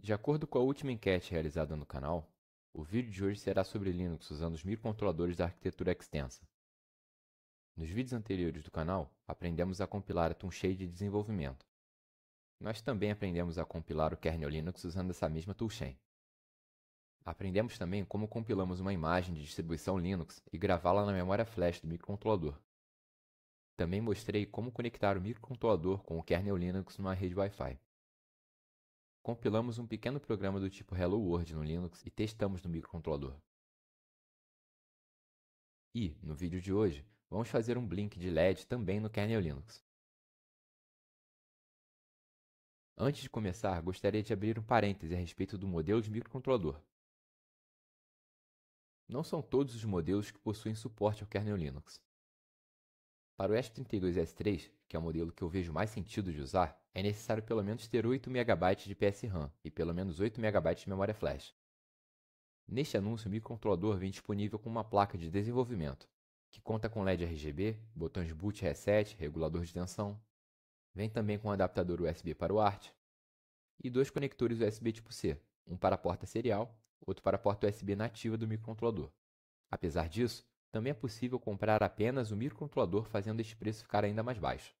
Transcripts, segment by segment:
De acordo com a última enquete realizada no canal, o vídeo de hoje será sobre Linux usando os microcontroladores da arquitetura extensa. Nos vídeos anteriores do canal, aprendemos a compilar a toolchain de desenvolvimento. Nós também aprendemos a compilar o kernel Linux usando essa mesma toolchain. Aprendemos também como compilamos uma imagem de distribuição Linux e gravá-la na memória flash do microcontrolador. Também mostrei como conectar o microcontrolador com o kernel Linux numa rede Wi-Fi compilamos um pequeno programa do tipo Hello World no Linux e testamos no microcontrolador. E, no vídeo de hoje, vamos fazer um blink de LED também no kernel Linux. Antes de começar, gostaria de abrir um parêntese a respeito do modelo de microcontrolador. Não são todos os modelos que possuem suporte ao kernel Linux. Para o S32S3, que é o modelo que eu vejo mais sentido de usar, é necessário pelo menos ter 8 MB de PS-RAM e pelo menos 8 MB de memória flash. Neste anúncio, o microcontrolador vem disponível com uma placa de desenvolvimento, que conta com LED RGB, botões boot reset, regulador de tensão. Vem também com um adaptador USB para o ART e dois conectores USB tipo C, um para a porta serial, outro para a porta USB nativa do microcontrolador. Apesar disso, também é possível comprar apenas o microcontrolador fazendo este preço ficar ainda mais baixo.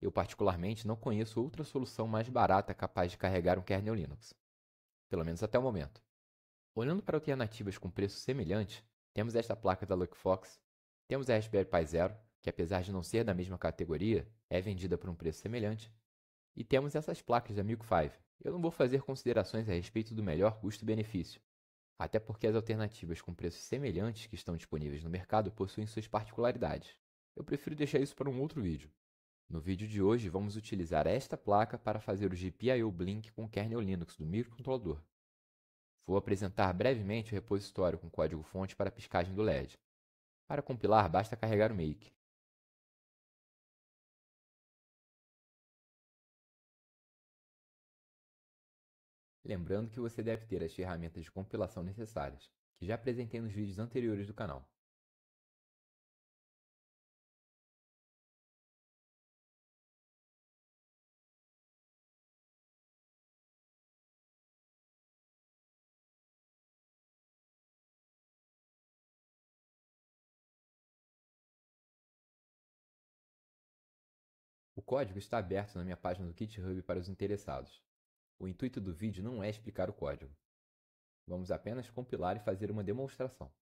Eu, particularmente, não conheço outra solução mais barata capaz de carregar um kernel Linux, pelo menos até o momento. Olhando para alternativas com preço semelhante, temos esta placa da LuckFox, temos a Raspberry Pi Zero, que apesar de não ser da mesma categoria, é vendida por um preço semelhante, e temos essas placas da Milk 5. Eu não vou fazer considerações a respeito do melhor custo-benefício, até porque as alternativas com preços semelhantes que estão disponíveis no mercado possuem suas particularidades. Eu prefiro deixar isso para um outro vídeo. No vídeo de hoje, vamos utilizar esta placa para fazer o GPIO Blink com o kernel Linux do microcontrolador. Vou apresentar brevemente o repositório com código-fonte para a piscagem do LED. Para compilar, basta carregar o make. Lembrando que você deve ter as ferramentas de compilação necessárias, que já apresentei nos vídeos anteriores do canal. O código está aberto na minha página do GitHub para os interessados. O intuito do vídeo não é explicar o código. Vamos apenas compilar e fazer uma demonstração.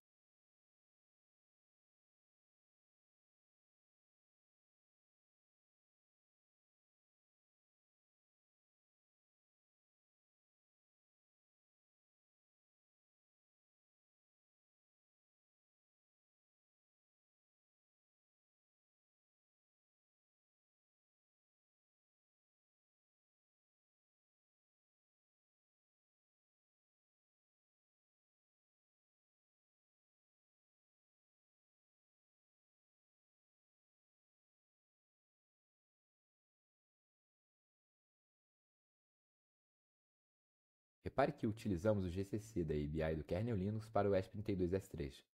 Repare que utilizamos o GCC da ABI do kernel Linux para o ESP32S3.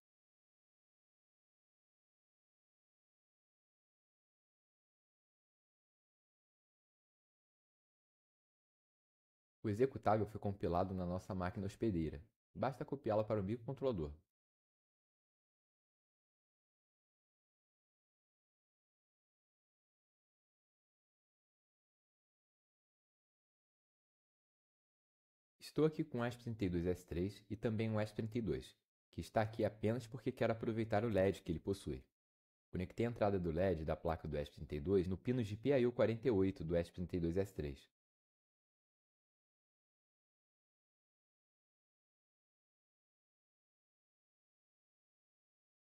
O executável foi compilado na nossa máquina hospedeira. Basta copiá-lo para o microcontrolador. Estou aqui com o S32S3 e também o S32, que está aqui apenas porque quero aproveitar o LED que ele possui. Conectei a entrada do LED da placa do S32 no pino de PIO 48 do S32S3.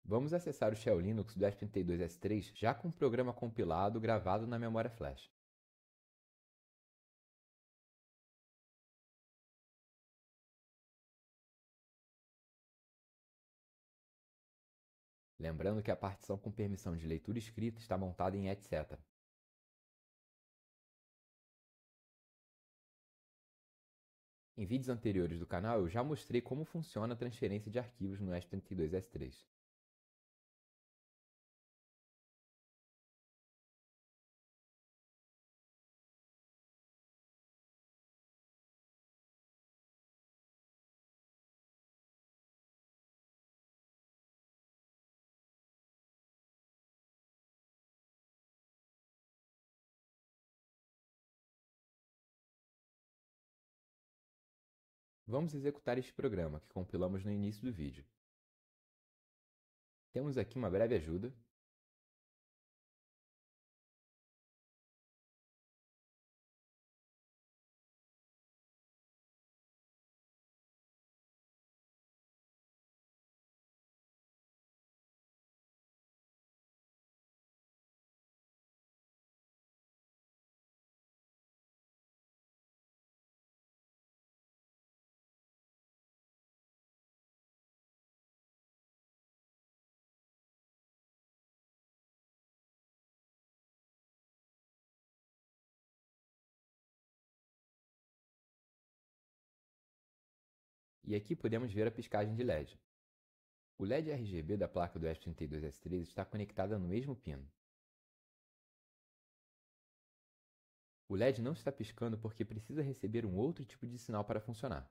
Vamos acessar o Shell Linux do S32S3 já com o programa compilado gravado na memória flash. Lembrando que a partição com permissão de leitura escrita está montada em etc. Em vídeos anteriores do canal, eu já mostrei como funciona a transferência de arquivos no s 32 s 3 Vamos executar este programa que compilamos no início do vídeo. Temos aqui uma breve ajuda e aqui podemos ver a piscagem de LED. O LED RGB da placa do S32S3 está conectada no mesmo pino. O LED não está piscando porque precisa receber um outro tipo de sinal para funcionar.